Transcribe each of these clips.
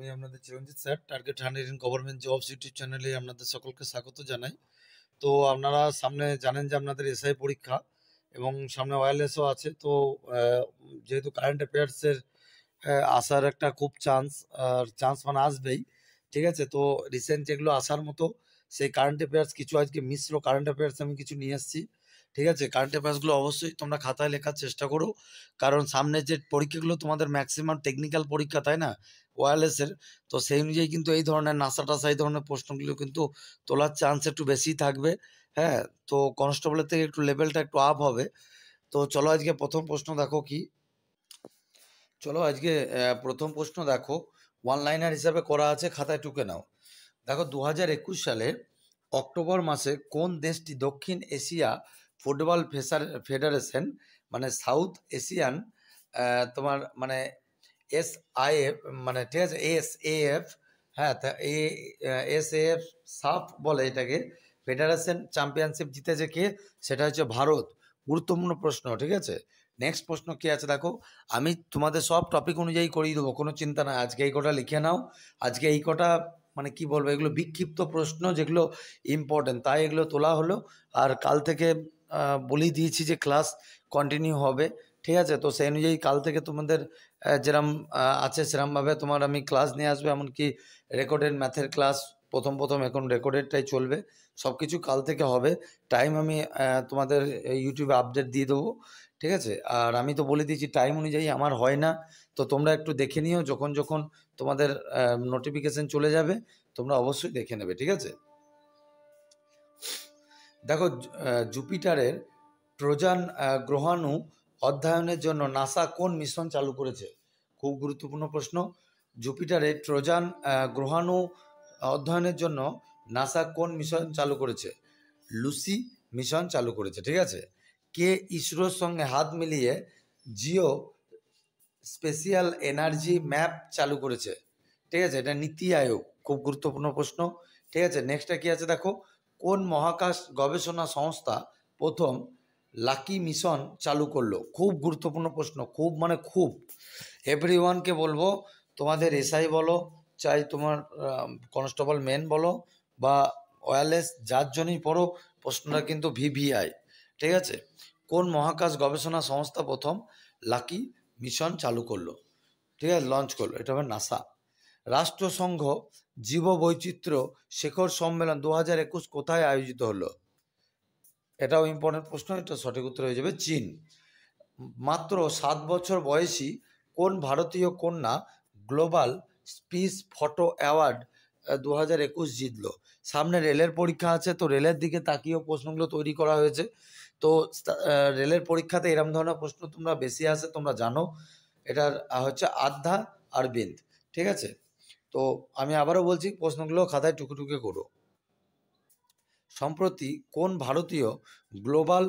আমি আপনাদের Chiranjit sir target hundred in government jobs YouTube চ্যানেলে আপনাদের সকলকে স্বাগত জানাই তো আপনারা সামনে জানেন যে আপনাদের এসআই পরীক্ষা এবং সামনে ওয়ারলেসও আছে তো যেহেতু কারেন্ট অ্যাফেয়ার্সের আসার একটা খুব চান্স আর চান্স মানে আসবেই ঠিক আছে তো রিসেন্ট যেগুলো আসার মতো সেই কারেন্ট অ্যাফেয়ার্স কিছু আজকে মিশ্র কারেন্ট অ্যাফেয়ার্স আমি কিছু নিয়ে এসেছি ঠিক আছে কারেন্ট অ্যাফেয়ার্সগুলো অবশ্যই তোমরা খাতায় লেখার চেষ্টা করো কারণ সামনে যে পরীক্ষাগুলো তোমাদের ম্যাক্সিমাম টেকনিক্যাল পরীক্ষা তাই না ওয়ারলেসের তো সেই অনুযায়ী কিন্তু এই ধরনের নাসা টাসা এই ধরনের প্রশ্নগুলো কিন্তু তোলার চান্স একটু বেশি থাকবে হ্যাঁ তো কনস্টেবলের থেকে একটু লেভেলটা একটু আপ হবে তো চলো আজকে প্রথম প্রশ্ন দেখো কি চলো আজকে প্রথম প্রশ্ন দেখো ওয়ান লাইনার হিসাবে করা আছে খাতায় টুকে নাও দেখো দু সালে অক্টোবর মাসে কোন দেশটি দক্ষিণ এশিয়া ফুটবল ফেসার ফেডারেশন মানে সাউথ এশিয়ান তোমার মানে এস আই এফ মানে ঠিক আছে এস এ এফ হ্যাঁ তা এ এস এ এফ সাফ বলে এটাকে ফেডারেশন চ্যাম্পিয়নশিপ জিতেছে কে সেটা হচ্ছে ভারত গুরুত্বপূর্ণ প্রশ্ন ঠিক আছে নেক্সট প্রশ্ন কী আছে দেখো আমি তোমাদের সব টপিক অনুযায়ী করিয়ে দেবো কোনো চিন্তা না আজকে এই কটা লিখে নাও আজকে এই কটা মানে কি বলবো এগুলো বিক্ষিপ্ত প্রশ্ন যেগুলো ইম্পর্টেন্ট তাই এগুলো তোলা হলো আর কাল থেকে বলি দিয়েছি যে ক্লাস কন্টিনিউ হবে ঠিক আছে তো সেই অনুযায়ী কাল থেকে তোমাদের যেরম আছে সেরমভাবে তোমার আমি ক্লাস নিয়ে আসবো এমনকি রেকর্ডেড ম্যাথের ক্লাস প্রথম প্রথম এখন রেকর্ডেডটাই চলবে সব কিছু কাল থেকে হবে টাইম আমি তোমাদের ইউটিউবে আপডেট দিয়ে দেবো ঠিক আছে আর আমি তো বলে দিয়েছি টাইম অনুযায়ী আমার হয় না তো তোমরা একটু দেখে নিও যখন যখন তোমাদের নোটিফিকেশান চলে যাবে তোমরা অবশ্যই দেখে নেবে ঠিক আছে দেখো জুপিটারের ট্রোজান গ্রহাণু অধ্যয়নের জন্য নাসা কোন মিশন চালু করেছে খুব গুরুত্বপূর্ণ প্রশ্ন জুপিটারে ট্রোজান গ্রহাণু অধ্যয়নের জন্য নাসা কোন মিশন চালু করেছে লুসি মিশন চালু করেছে ঠিক আছে কে ইসরোর সঙ্গে হাত মিলিয়ে জিও স্পেশিয়াল এনার্জি ম্যাপ চালু করেছে ঠিক আছে এটা নীতি আয়োগ খুব গুরুত্বপূর্ণ প্রশ্ন ঠিক আছে নেক্সটটা কি আছে দেখো কোন মহাকাশ গবেষণা সংস্থা প্রথম লাকি মিশন চালু করলো খুব গুরুত্বপূর্ণ প্রশ্ন খুব মানে খুব এভরি ওয়ানকে বলবো তোমাদের এসআই বলো চাই তোমার কনস্টেবল মেন বলো বা ওয়ারলেস যার জন্যই পড়ো প্রশ্নটা কিন্তু ভিভিআই ঠিক আছে কোন মহাকাশ গবেষণা সংস্থা প্রথম লাকি মিশন চালু করলো ঠিক আছে লঞ্চ করলো এটা হবে নাসা রাষ্ট্রসংঘ জীববৈচিত্র্য শেখর সম্মেলন দু হাজার একুশ কোথায় আয়োজিত হলো এটাও ইম্পর্টেন্ট প্রশ্ন এটা সঠিক উত্তর হয়ে যাবে চীন মাত্র সাত বছর বয়সী কোন ভারতীয় কন্যা গ্লোবাল স্পিস ফটো অ্যাওয়ার্ড দু হাজার একুশ জিতল সামনে রেলের পরীক্ষা আছে তো রেলের দিকে তাকিয়েও প্রশ্নগুলো তৈরি করা হয়েছে তো রেলের পরীক্ষাতে এরম ধরনের প্রশ্ন তোমরা বেশি আসে তোমরা জানো এটার হচ্ছে আধ্যা আর বিন্দ ঠিক আছে তো আমি আবারও বলছি প্রশ্নগুলো খাতায় টুকে করো সম্প্রতি কোন ভারতীয় গ্লোবাল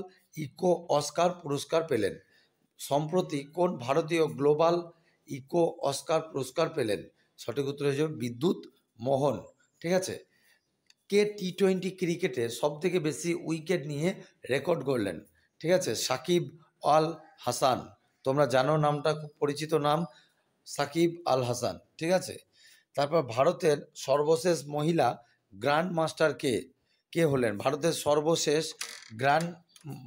ইকো অস্কার পুরস্কার পেলেন সম্প্রতি কোন ভারতীয় গ্লোবাল ইকো অস্কার পুরস্কার পেলেন সঠিক উত্তর হিসেবে বিদ্যুৎ মোহন ঠিক আছে কে টি টোয়েন্টি ক্রিকেটে সবথেকে বেশি উইকেট নিয়ে রেকর্ড করলেন ঠিক আছে সাকিব আল হাসান তোমরা জানো নামটা খুব পরিচিত নাম সাকিব আল হাসান ঠিক আছে তারপর ভারতের সর্বশেষ মহিলা গ্র্যান্ড মাস্টার কে কে হলেন ভারতের সর্বশেষ গ্র্যান্ড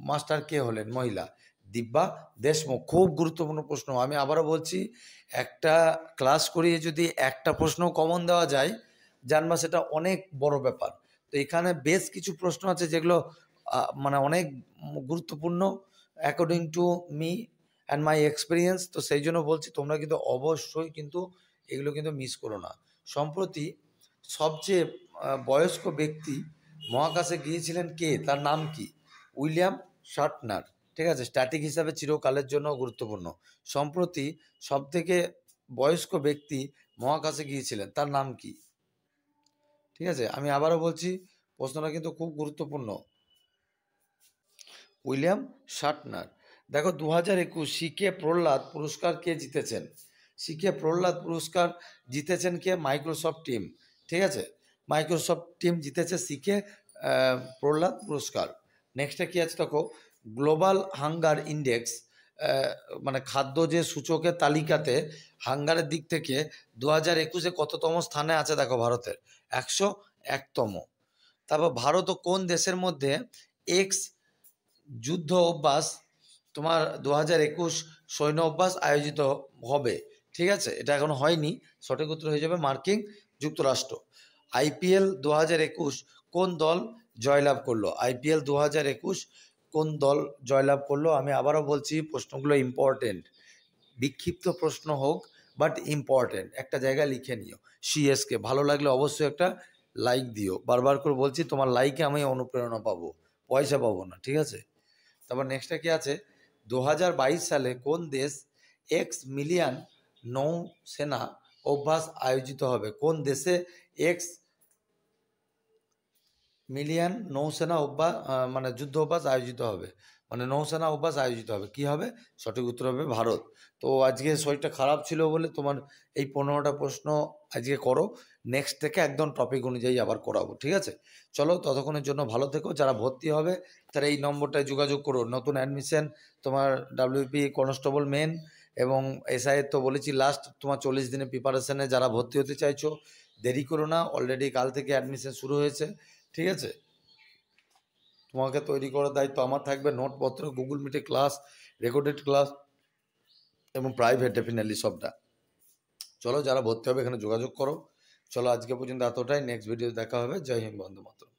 মাস্টার কে হলেন মহিলা দিব্যা দেশমুখ খুব গুরুত্বপূর্ণ প্রশ্ন আমি আবারও বলছি একটা ক্লাস করিয়ে যদি একটা প্রশ্ন কমন দেওয়া যায় জানবা সেটা অনেক বড় ব্যাপার তো এখানে বেশ কিছু প্রশ্ন আছে যেগুলো মানে অনেক গুরুত্বপূর্ণ according to me and my experience তো সেই জন্য বলছি তোমরা কিন্তু অবশ্যই কিন্তু এগুলো কিন্তু মিস করো না সম্প্রতি সবচেয়ে বয়স্ক ব্যক্তি মহাকাশে গিয়েছিলেন কে তার নাম কি উইলিয়াম শার্টনার ঠিক আছে স্ট্যাটিক হিসাবে চিরকালের জন্য গুরুত্বপূর্ণ সম্প্রতি সবথেকে বয়স্ক ব্যক্তি মহাকাশে গিয়েছিলেন তার নাম কি ঠিক আছে আমি আবারও বলছি প্রশ্নটা কিন্তু খুব গুরুত্বপূর্ণ উইলিয়াম শার্টনার দেখো দু হাজার একুশ সি কে প্রহ্লাদ পুরস্কার কে জিতেছেন শিখে প্রহ্লাদ পুরস্কার জিতেছেন কে মাইক্রোসফট টিম ঠিক আছে মাইক্রোসফট টিম জিতেছে শিখে প্রহ্লাদ পুরস্কার নেক্সটটা কী আছে দেখো গ্লোবাল হাঙ্গার ইন্ডেক্স মানে খাদ্য যে সূচকের তালিকাতে হাঙ্গারের দিক থেকে দু হাজার একুশে কততম স্থানে আছে দেখো ভারতের একশো একতম তারপর ভারত ও কোন দেশের মধ্যে এক্স যুদ্ধ অভ্যাস তোমার দু হাজার একুশ সৈন্য অভ্যাস আয়োজিত হবে ঠিক আছে এটা এখনও হয়নি সঠিক উত্তর হয়ে যাবে মার্কিন যুক্তরাষ্ট্র আইপিএল দু কোন দল জয়লাভ করলো আইপিএল দু কোন দল জয়লাভ করলো আমি আবারও বলছি প্রশ্নগুলো ইম্পর্টেন্ট বিক্ষিপ্ত প্রশ্ন হোক বাট ইম্পর্টেন্ট একটা জায়গা লিখে নিও সিএসকে ভালো লাগলে অবশ্যই একটা লাইক দিও বারবার করে বলছি তোমার লাইকে আমি অনুপ্রেরণা পাবো পয়সা পাবো না ঠিক আছে তারপর নেক্সটটা কি আছে দু সালে কোন দেশ এক্স মিলিয়ন নৌসেনা অভ্যাস আয়োজিত হবে কোন দেশে এক্স মিলিয়ন নৌসেনা অভ্যাস মানে যুদ্ধ অভ্যাস আয়োজিত হবে মানে নৌসেনা অভ্যাস আয়োজিত হবে কি হবে সঠিক উত্তর হবে ভারত তো আজকে শরীরটা খারাপ ছিল বলে তোমার এই পনেরোটা প্রশ্ন আজকে করো নেক্সট থেকে একদম টপিক অনুযায়ী আবার করাবো ঠিক আছে চলো ততক্ষণের জন্য ভালো থেকো যারা ভর্তি হবে তারা এই নম্বরটায় যোগাযোগ করো নতুন অ্যাডমিশন তোমার ডাব্লিউপি কনস্টেবল মেন এবং এসআই তো বলেছি লাস্ট তোমার চল্লিশ দিনের প্রিপারেশানে যারা ভর্তি হতে চাইছো দেরি করো না অলরেডি কাল থেকে অ্যাডমিশন শুরু হয়েছে ঠিক আছে তোমাকে তৈরি করার দায়িত্ব আমার থাকবে নোটপত্র গুগল মিটে ক্লাস রেকর্ডেড ক্লাস এবং প্রাইভেট ডেফিনেটলি সবটা চলো যারা ভর্তি হবে এখানে যোগাযোগ করো চলো আজকে পর্যন্ত এতটাই নেক্সট ভিডিও দেখা হবে জয় হিন্দ বন্ধু মাত্র